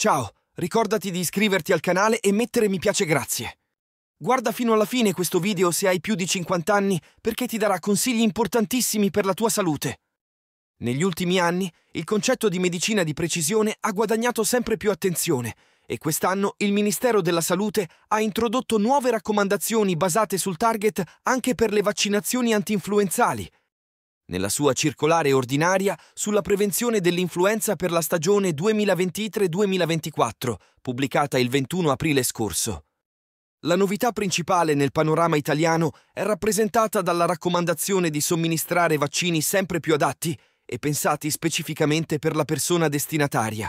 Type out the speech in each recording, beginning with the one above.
Ciao, ricordati di iscriverti al canale e mettere mi piace grazie. Guarda fino alla fine questo video se hai più di 50 anni perché ti darà consigli importantissimi per la tua salute. Negli ultimi anni il concetto di medicina di precisione ha guadagnato sempre più attenzione e quest'anno il Ministero della Salute ha introdotto nuove raccomandazioni basate sul target anche per le vaccinazioni antinfluenzali, nella sua circolare ordinaria sulla prevenzione dell'influenza per la stagione 2023-2024, pubblicata il 21 aprile scorso. La novità principale nel panorama italiano è rappresentata dalla raccomandazione di somministrare vaccini sempre più adatti e pensati specificamente per la persona destinataria.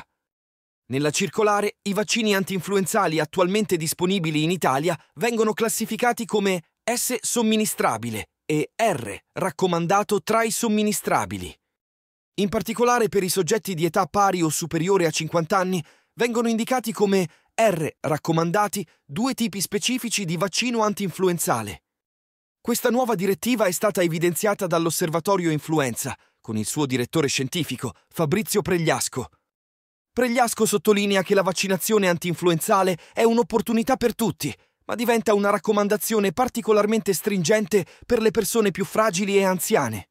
Nella circolare, i vaccini antinfluenzali attualmente disponibili in Italia vengono classificati come S somministrabile, e R raccomandato tra i somministrabili. In particolare per i soggetti di età pari o superiore a 50 anni vengono indicati come R raccomandati due tipi specifici di vaccino antinfluenzale. Questa nuova direttiva è stata evidenziata dall'Osservatorio Influenza, con il suo direttore scientifico, Fabrizio Pregliasco. Pregliasco sottolinea che la vaccinazione antinfluenzale è un'opportunità per tutti, ma diventa una raccomandazione particolarmente stringente per le persone più fragili e anziane.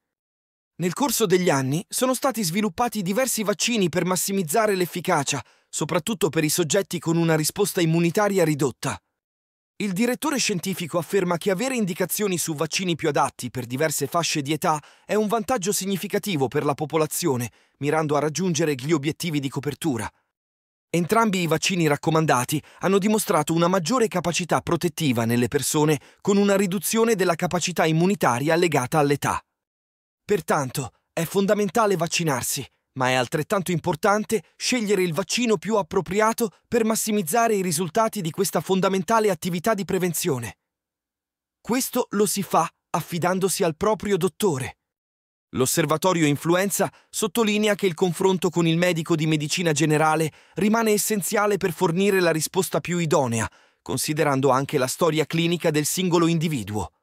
Nel corso degli anni sono stati sviluppati diversi vaccini per massimizzare l'efficacia, soprattutto per i soggetti con una risposta immunitaria ridotta. Il direttore scientifico afferma che avere indicazioni su vaccini più adatti per diverse fasce di età è un vantaggio significativo per la popolazione, mirando a raggiungere gli obiettivi di copertura. Entrambi i vaccini raccomandati hanno dimostrato una maggiore capacità protettiva nelle persone con una riduzione della capacità immunitaria legata all'età. Pertanto è fondamentale vaccinarsi, ma è altrettanto importante scegliere il vaccino più appropriato per massimizzare i risultati di questa fondamentale attività di prevenzione. Questo lo si fa affidandosi al proprio dottore. L'osservatorio influenza sottolinea che il confronto con il medico di medicina generale rimane essenziale per fornire la risposta più idonea, considerando anche la storia clinica del singolo individuo.